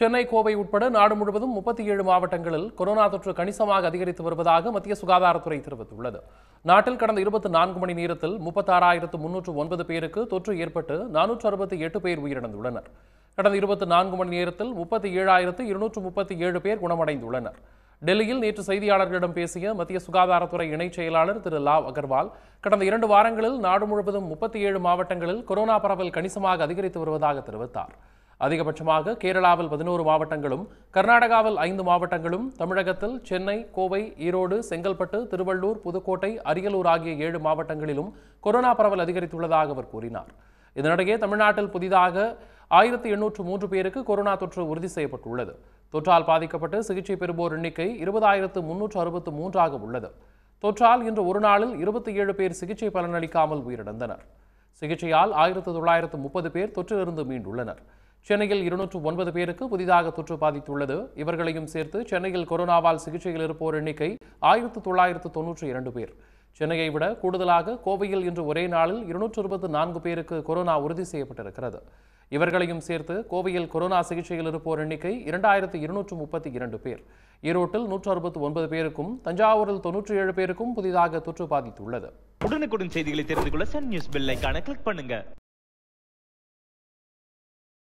சென்னை கோவை உட்பட நாடு முழுவதும் முப்பத்தி ஏழு மாவட்டங்களில் கொரோனா தொற்று கணிசமாக அதிகரித்து வருவதாக மத்திய சுகாதாரத்துறை தெரிவித்துள்ளது நாட்டில் கடந்த இருபத்தி நான்கு மணி நேரத்தில் முப்பத்தாறாயிரத்து முன்னூற்று ஒன்பது பேருக்கு தொற்று ஏற்பட்டு நானூற்று அறுபத்தி எட்டு பேர் உயிரிழந்துள்ளனர் கடந்த இருபத்தி நான்கு மணி நேரத்தில் முப்பத்தி ஏழாயிரத்து இருநூற்று முப்பத்தி ஏழு பேர் குணமடைந்துள்ளனர் டெல்லியில் நேற்று செய்தியாளர்களிடம் பேசிய மத்திய சுகாதாரத்துறை இணைச் செயலாளர் திரு லாவ் அகர்வால் கடந்த இரண்டு வாரங்களில் நாடு முழுவதும் முப்பத்தி ஏழு மாவட்டங்களில் கொரோனா பரவல் கணிசமாக அதிகரித்து வருவதாக தெரிவித்தார் அதிகபட்சமாக கேரளாவில் பதினோரு மாவட்டங்களும் கர்நாடகாவில் ஐந்து மாவட்டங்களும் தமிழகத்தில் சென்னை கோவை ஈரோடு செங்கல்பட்டு திருவள்ளூர் புதுக்கோட்டை அரியலூர் ஆகிய ஏழு மாவட்டங்களிலும் கொரோனா பரவல் அதிகரித்துள்ளதாக அவர் கூறினார் இதனிடையே தமிழ்நாட்டில் புதிதாக ஆயிரத்தி எண்ணூற்று மூன்று பேருக்கு கொரோனா தொற்று உறுதி செய்யப்பட்டுள்ளது தொற்றால் பாதிக்கப்பட்டு சிகிச்சை பெறுவோர் எண்ணிக்கை இருபதாயிரத்து முன்னூற்று அறுபத்து மூன்றாக உள்ளது தொற்றால் இன்று ஒரு நாளில் இருபத்தி ஏழு பேர் சிகிச்சை பலனளிக்காமல் உயிரிழந்தனர் சிகிச்சையால் ஆயிரத்து தொள்ளாயிரத்து முப்பது பேர் தொற்றிலிருந்து மீண்டுள்ளனர் சென்னையில் இருநூற்று ஒன்பது பேருக்கு புதிதாக தொற்று பாதித்துள்ளது இவர்களையும் சேர்த்து சென்னையில் கொரோனாவால் சிகிச்சையில் இருப்போர் எண்ணிக்கை ஆயிரத்து தொள்ளாயிரத்து தொன்னூற்றி இரண்டு பேர் சென்னையை விட கூடுதலாக கோவையில் இன்று ஒரே நாளில் இருநூற்று இருபத்தி நான்கு பேருக்கு கொரோனா உறுதி செய்யப்பட்டிருக்கிறது இவர்களையும் சேர்த்து கோவையில் கொரோனா சிகிச்சையில் இருப்போர் எண்ணிக்கை இரண்டாயிரத்து இருநூற்று முப்பத்தி இரண்டு பேர் ஈரோட்டில் நூற்று அறுபத்தி ஒன்பது பேருக்கும் தஞ்சாவூரில் தொன்னூற்றி ஏழு பேருக்கும் புதிதாக தொற்று பாதித்துள்ளது உடனுக்குடன் செய்திகளை தெரிந்து கொள்ள சன் நியூஸ் பெல்லைக்கான கிளிக் பண்ணுங்க